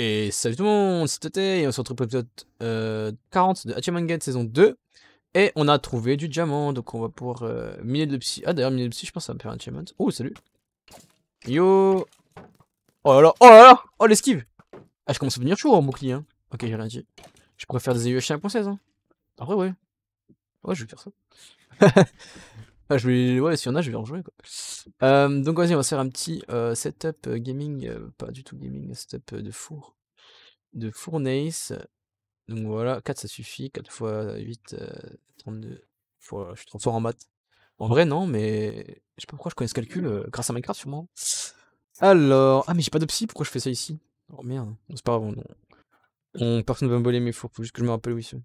Et salut tout le monde, c'est et on se retrouve pour l'épisode 40 euh, de Achievement saison 2. Et on a trouvé du diamant, donc on va pouvoir euh, miner de psy. Ah d'ailleurs, miner de psy, je pense que ça va me faire un diamant Oh, salut Yo Oh là là, oh là là Oh l'esquive Ah, je commence à venir chaud en bouclier. Hein. Ok, j'ai rien dit. Je pourrais faire des EUH 116 Hein. Après, ouais. Ouais, je vais faire ça. Ah je vais, ouais, s'il y en a, je vais en jouer. Quoi. Euh, donc, vas-y, on va faire un petit euh, setup euh, gaming, pas du tout gaming, setup de four, de fournace. Donc voilà, 4 ça suffit, 4 x 8, 32. je suis fort en maths. En vrai, non, mais je sais pas pourquoi je connais ce calcul, grâce à Minecraft sûrement. Alors, ah, mais j'ai pas de pourquoi je fais ça ici Oh merde, c'est pas grave, on, on, personne ne va me voler mes fours, faut juste que je me rappelle où ils sont.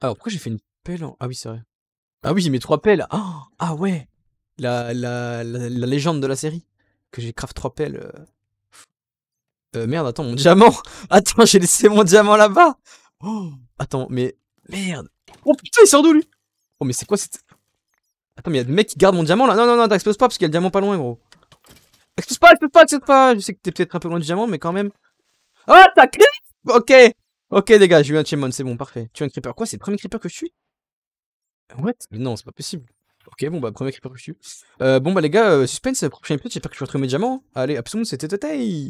Alors, pourquoi j'ai fait une pelle Ah oui, c'est vrai. Ah oui, j'ai mes trois pelles. Ah ah ouais, la, la, la, légende de la série. Que j'ai craft trois pelles. Euh, euh merde, attends, mon diamant Attends, j'ai laissé mon diamant là-bas oh, Attends, mais... Merde Oh putain, il sort d'où, lui Oh, mais c'est quoi cette... Attends, mais a des mecs qui gardent mon diamant, là Non, non, non, t'exploses pas, parce qu'il y a le diamant pas loin, gros Explose pas, explose pas, explose pas Je sais que t'es peut-être un peu loin du diamant, mais quand même... oh, t'as creep Ok Ok, les gars, j'ai eu un Chemon, c'est bon, parfait. Tu es un creeper. Quoi, c'est le premier creeper que je suis What Non, c'est pas possible. Ok, bon bah premier creeper que je tue. bon bah les gars, euh, suspense, euh, prochain épisode, j'espère que je retrouver mes diamants. Allez, absolument, c'était Tatei